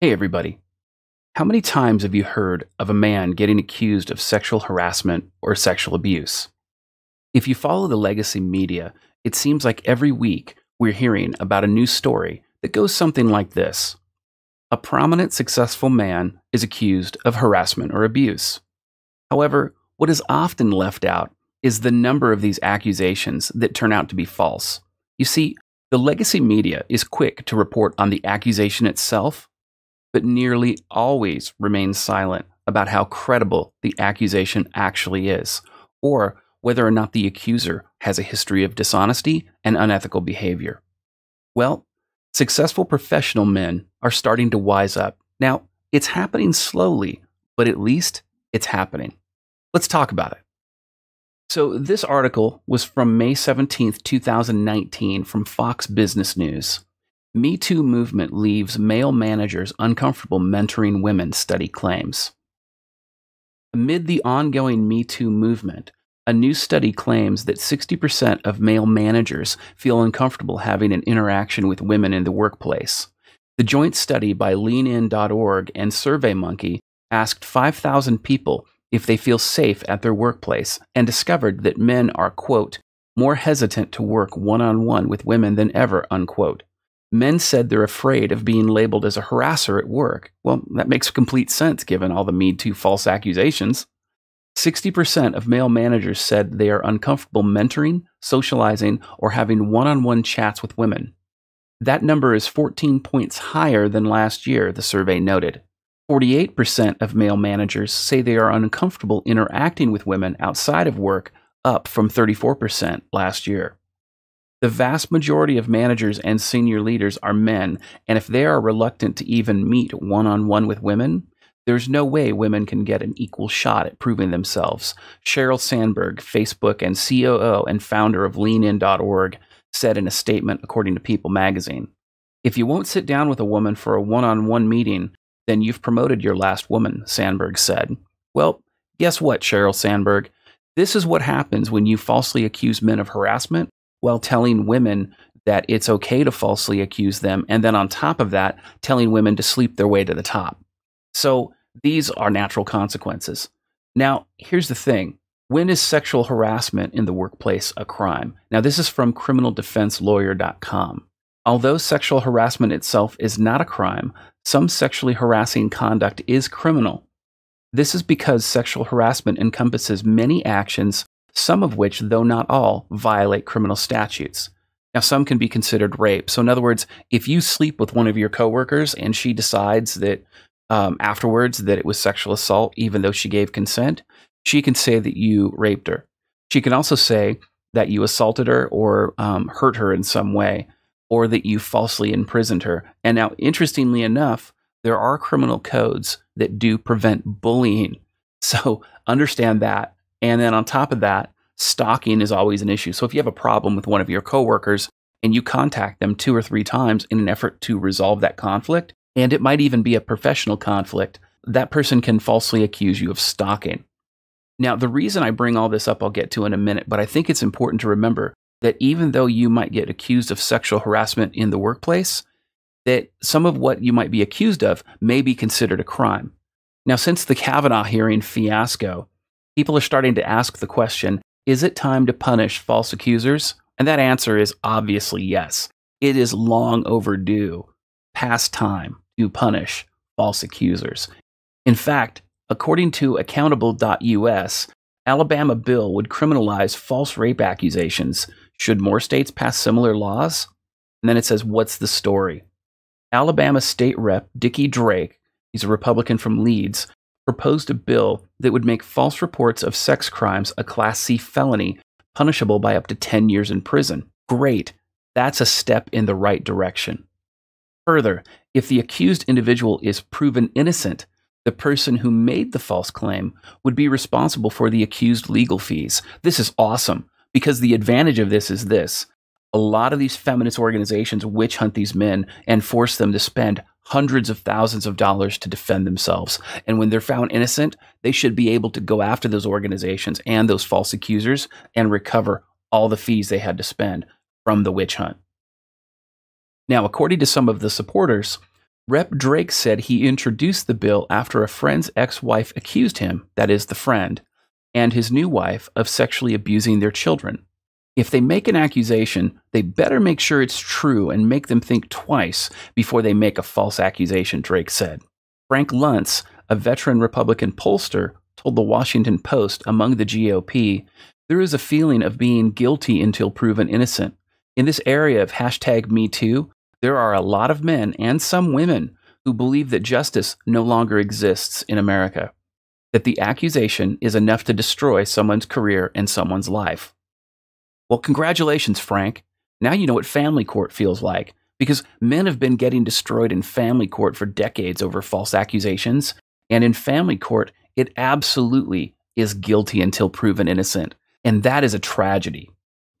Hey, everybody. How many times have you heard of a man getting accused of sexual harassment or sexual abuse? If you follow the legacy media, it seems like every week we're hearing about a new story that goes something like this A prominent, successful man is accused of harassment or abuse. However, what is often left out is the number of these accusations that turn out to be false. You see, the legacy media is quick to report on the accusation itself but nearly always remains silent about how credible the accusation actually is, or whether or not the accuser has a history of dishonesty and unethical behavior. Well, successful professional men are starting to wise up. Now, it's happening slowly, but at least it's happening. Let's talk about it. So, this article was from May 17th, 2019, from Fox Business News. Me Too movement leaves male managers uncomfortable mentoring women, study claims. Amid the ongoing Me Too movement, a new study claims that 60% of male managers feel uncomfortable having an interaction with women in the workplace. The joint study by leanin.org and SurveyMonkey asked 5,000 people if they feel safe at their workplace and discovered that men are, quote, more hesitant to work one on one with women than ever, unquote. Men said they're afraid of being labeled as a harasser at work. Well, that makes complete sense given all the Me Too false accusations. 60% of male managers said they are uncomfortable mentoring, socializing, or having one on one chats with women. That number is 14 points higher than last year, the survey noted. 48% of male managers say they are uncomfortable interacting with women outside of work, up from 34% last year. The vast majority of managers and senior leaders are men, and if they are reluctant to even meet one on one with women, there's no way women can get an equal shot at proving themselves. Sheryl Sandberg, Facebook and COO and founder of leanin.org, said in a statement according to People magazine If you won't sit down with a woman for a one on one meeting, then you've promoted your last woman, Sandberg said. Well, guess what, Sheryl Sandberg? This is what happens when you falsely accuse men of harassment while telling women that it's okay to falsely accuse them. And then on top of that, telling women to sleep their way to the top. So these are natural consequences. Now, here's the thing when is sexual harassment in the workplace a crime? Now, this is from criminaldefenselawyer.com. Although sexual harassment itself is not a crime, some sexually harassing conduct is criminal. This is because sexual harassment encompasses many actions some of which, though not all, violate criminal statutes. Now, some can be considered rape. So, in other words, if you sleep with one of your coworkers and she decides that um, afterwards that it was sexual assault, even though she gave consent, she can say that you raped her. She can also say that you assaulted her or um, hurt her in some way, or that you falsely imprisoned her. And now, interestingly enough, there are criminal codes that do prevent bullying. So, understand that and then on top of that, stalking is always an issue. So if you have a problem with one of your coworkers and you contact them two or three times in an effort to resolve that conflict, and it might even be a professional conflict, that person can falsely accuse you of stalking. Now, the reason I bring all this up, I'll get to in a minute, but I think it's important to remember that even though you might get accused of sexual harassment in the workplace, that some of what you might be accused of may be considered a crime. Now, since the Kavanaugh hearing fiasco, people are starting to ask the question is it time to punish false accusers? And that answer is obviously yes. It is long overdue, past time to punish false accusers. In fact, according to accountable.us, Alabama bill would criminalize false rape accusations. Should more states pass similar laws? And then it says, What's the story? Alabama State Rep Dickie Drake, he's a Republican from Leeds, proposed a bill that would make false reports of sex crimes a Class C felony, punishable by up to 10 years in prison. Great. That's a step in the right direction. Further, if the accused individual is proven innocent, the person who made the false claim would be responsible for the accused legal fees. This is awesome because the advantage of this is this. A lot of these feminist organizations witch hunt these men and force them to spend hundreds of thousands of dollars to defend themselves. And when they're found innocent, they should be able to go after those organizations and those false accusers and recover all the fees they had to spend from the witch hunt. Now, according to some of the supporters, Rep Drake said he introduced the bill after a friend's ex wife accused him, that is, the friend, and his new wife, of sexually abusing their children. If they make an accusation, they better make sure it's true and make them think twice before they make a false accusation, Drake said. Frank Luntz, a veteran Republican pollster, told the Washington Post among the GOP, there is a feeling of being guilty until proven innocent. In this area of hashtag MeToo, there are a lot of men and some women who believe that justice no longer exists in America, that the accusation is enough to destroy someone's career and someone's life. Well, congratulations, Frank. Now you know what family court feels like because men have been getting destroyed in family court for decades over false accusations. And in family court, it absolutely is guilty until proven innocent. And that is a tragedy.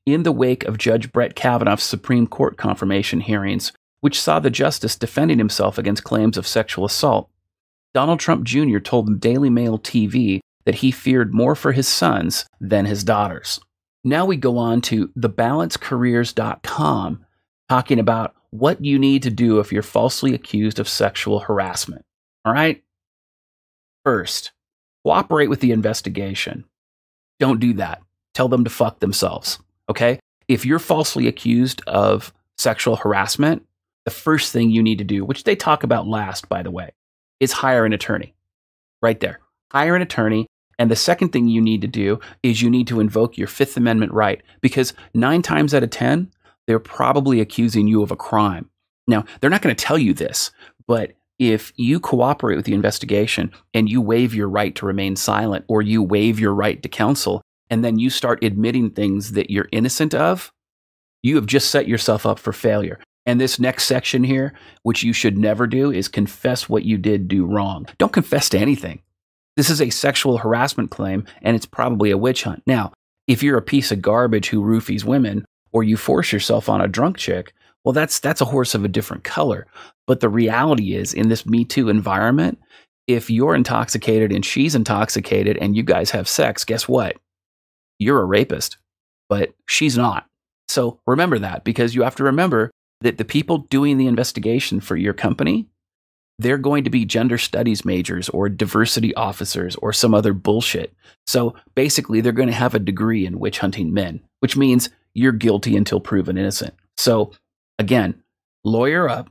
In the wake of Judge Brett Kavanaugh's Supreme Court confirmation hearings, which saw the justice defending himself against claims of sexual assault, Donald Trump Jr. told Daily Mail TV that he feared more for his sons than his daughters. Now we go on to thebalancecareers.com talking about what you need to do if you're falsely accused of sexual harassment. All right? First, cooperate with the investigation. Don't do that. Tell them to fuck themselves. Okay? If you're falsely accused of sexual harassment, the first thing you need to do, which they talk about last, by the way, is hire an attorney. Right there. Hire an attorney and the second thing you need to do is you need to invoke your Fifth Amendment right because nine times out of 10, they're probably accusing you of a crime. Now, they're not going to tell you this, but if you cooperate with the investigation and you waive your right to remain silent or you waive your right to counsel, and then you start admitting things that you're innocent of, you have just set yourself up for failure. And this next section here, which you should never do, is confess what you did do wrong. Don't confess to anything. This is a sexual harassment claim, and it's probably a witch hunt. Now, if you're a piece of garbage who roofies women, or you force yourself on a drunk chick, well, that's that's a horse of a different color. But the reality is, in this Me Too environment, if you're intoxicated and she's intoxicated and you guys have sex, guess what? You're a rapist, but she's not. So remember that because you have to remember that the people doing the investigation for your company they're going to be gender studies majors or diversity officers or some other bullshit. So basically, they're going to have a degree in witch hunting men, which means you're guilty until proven innocent. So again, lawyer up,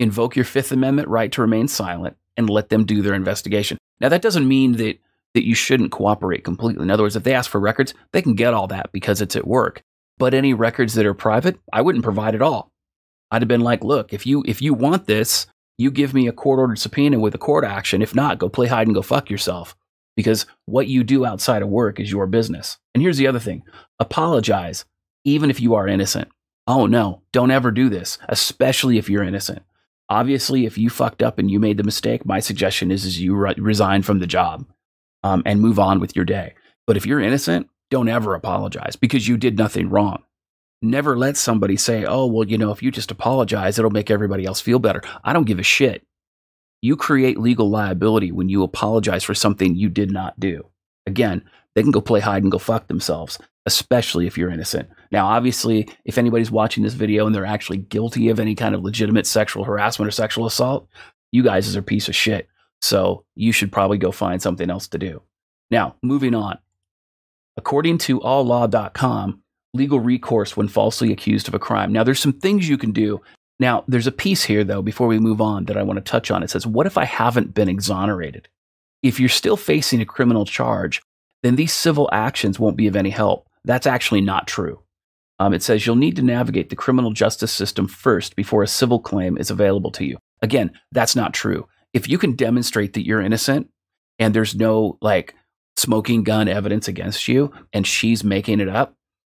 invoke your Fifth Amendment right to remain silent, and let them do their investigation. Now, that doesn't mean that, that you shouldn't cooperate completely. In other words, if they ask for records, they can get all that because it's at work. But any records that are private, I wouldn't provide at all. I'd have been like, look, if you if you want this, you give me a court ordered subpoena with a court action. If not, go play hide and go fuck yourself because what you do outside of work is your business. And here's the other thing apologize, even if you are innocent. Oh no, don't ever do this, especially if you're innocent. Obviously, if you fucked up and you made the mistake, my suggestion is, is you re- resign from the job um, and move on with your day. But if you're innocent, don't ever apologize because you did nothing wrong never let somebody say, oh, well, you know, if you just apologize, it'll make everybody else feel better. I don't give a shit. You create legal liability when you apologize for something you did not do. Again, they can go play hide and go fuck themselves, especially if you're innocent. Now, obviously, if anybody's watching this video and they're actually guilty of any kind of legitimate sexual harassment or sexual assault, you guys is a piece of shit. So you should probably go find something else to do. Now, moving on. According to alllaw.com, legal recourse when falsely accused of a crime. Now, there's some things you can do. Now, there's a piece here, though, before we move on that I want to touch on. It says, What if I haven't been exonerated? If you're still facing a criminal charge, then these civil actions won't be of any help. That's actually not true. Um, it says you'll need to navigate the criminal justice system first before a civil claim is available to you. Again, that's not true. If you can demonstrate that you're innocent and there's no like smoking gun evidence against you and she's making it up,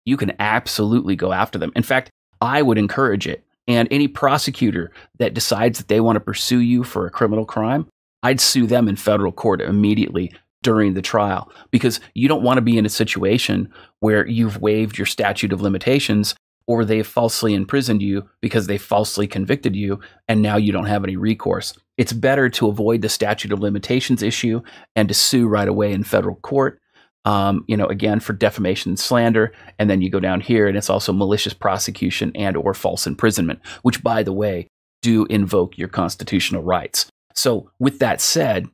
you can absolutely go after them. In fact, I would encourage it. And any prosecutor that decides that they want to pursue you for a criminal crime, I'd sue them in federal court immediately during the trial because you don't want to be in a situation where you've waived your statute of limitations or they've falsely imprisoned you because they falsely convicted you and now you don't have any recourse. It's better to avoid the statute of limitations issue and to sue right away in federal court um, you know, again for defamation and slander, and then you go down here, and it's also malicious prosecution and or false imprisonment, which, by the way, do invoke your constitutional rights. So, with that said,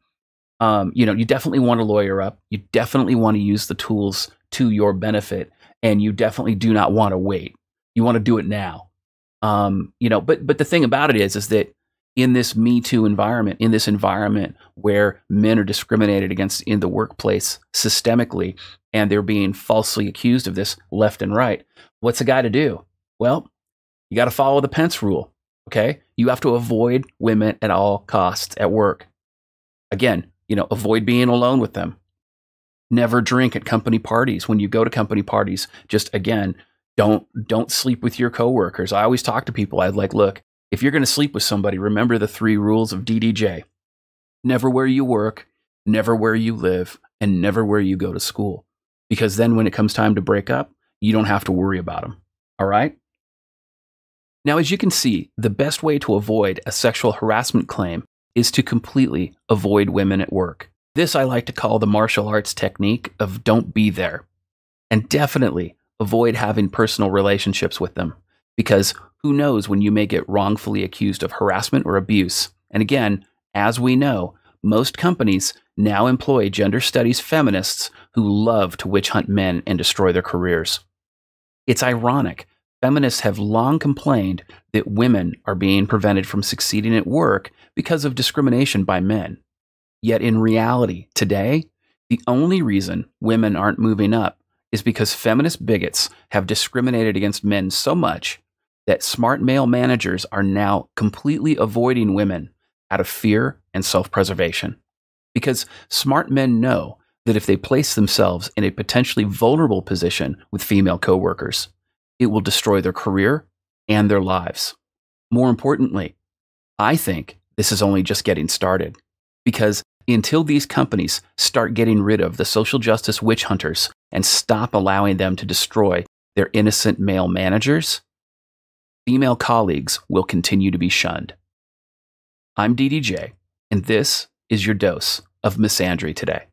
um, you know, you definitely want to lawyer up. You definitely want to use the tools to your benefit, and you definitely do not want to wait. You want to do it now. Um, you know, but but the thing about it is, is that in this Me Too environment, in this environment where men are discriminated against in the workplace systemically and they're being falsely accused of this left and right, what's a guy to do? Well, you got to follow the Pence rule, okay? You have to avoid women at all costs at work. Again, you know, avoid being alone with them. Never drink at company parties. When you go to company parties, just again, don't don't sleep with your coworkers. I always talk to people. I would like, look, if you're going to sleep with somebody, remember the three rules of DDJ never where you work, never where you live, and never where you go to school. Because then when it comes time to break up, you don't have to worry about them. All right? Now, as you can see, the best way to avoid a sexual harassment claim is to completely avoid women at work. This I like to call the martial arts technique of don't be there. And definitely avoid having personal relationships with them because who knows when you may get wrongfully accused of harassment or abuse. And again, as we know, most companies now employ gender studies feminists who love to witch hunt men and destroy their careers. It's ironic. Feminists have long complained that women are being prevented from succeeding at work because of discrimination by men. Yet in reality, today, the only reason women aren't moving up is because feminist bigots have discriminated against men so much that smart male managers are now completely avoiding women out of fear and self preservation. Because smart men know that if they place themselves in a potentially vulnerable position with female coworkers, it will destroy their career and their lives. More importantly, I think this is only just getting started because until these companies start getting rid of the social justice witch hunters and stop allowing them to destroy their innocent male managers, female colleagues will continue to be shunned. I'm DDJ, and this is your dose of misandry today.